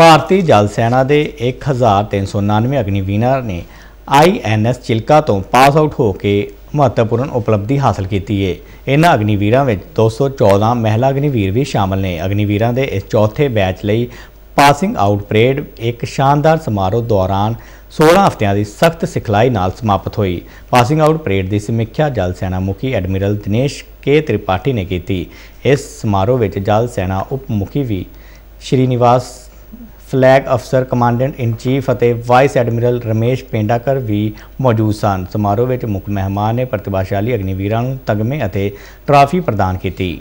ਭਾਰਤੀ ਜਲ ਸੈਨਾ ਦੇ 1399 ਅਗਨੀਵੀਨਰ ਨੇ ਆਈਐਨਐਸ ਚਿਲਕਾ ਤੋਂ ਪਾਸ ਆਊਟ ਹੋ ਕੇ ਮਹੱਤਵਪੂਰਨ ਉਪਲਬਧੀ ਹਾਸਲ ਕੀਤੀ ਹੈ ਇਹਨਾਂ ਅਗਨੀਵੀਰਾਂ ਵਿੱਚ 214 ਮਹਿਲਾ ਅਗਨੀਵੀਰ ਵੀ ਸ਼ਾਮਲ ਨੇ ਅਗਨੀਵੀਰਾਂ ਦੇ ਇਸ ਚੌਥੇ ਬੈਚ ਲਈ ਪਾਸਿੰਗ ਆਊਟ ਪਰੇਡ ਇੱਕ ਸ਼ਾਨਦਾਰ ਸਮਾਰੋਹ ਦੌਰਾਨ 16 ਹਫ਼ਤਿਆਂ ਦੀ ਸਖਤ ਸਿਖਲਾਈ ਨਾਲ ਸਮਾਪਤ ਹੋਈ ਪਾਸਿੰਗ ਆਊਟ ਪਰੇਡ ਦੀ ਸਮੀਖਿਆ ਜਲ ਸੈਨਾ ਮੁਖੀ ਐਡਮਿਰਲ ਦਿਨੇਸ਼ ਕੇ ਤ੍ਰਿਪਾਠੀ ਨੇ ਕੀਤੀ ਇਸ ਸਮਾਰੋਹ ਵਿੱਚ ਜਲ ਸੈਨਾ ਉਪ ਮੁਖੀ ਵੀ ਸ਼੍ਰੀਨਿਵਾਸ ਫਲੈਗ ਅਫਸਰ ਕਮਾਂਡੈਂਟ ਇਨ ਚੀਫ ਅਤੇ ਵਾਈਸ ਐਡਮਿਰਲ ਰਮੇਸ਼ ਪੇਂਡਾਕਰ ਵੀ ਮੌਜੂਦ ਸਨ ਸਮਾਰੋਹ ਵਿੱਚ ਮੁੱਖ ਮਹਿਮਾਨ ਨੇ ਪ੍ਰਤਿਭਾਸ਼ਾਲੀ ਅਗਨੀਵੀਰਾਂ ਨੂੰ ਤਗਮੇ ਅਤੇ ਟਰਾਫੀ ਪ੍ਰਦਾਨ ਕੀਤੀ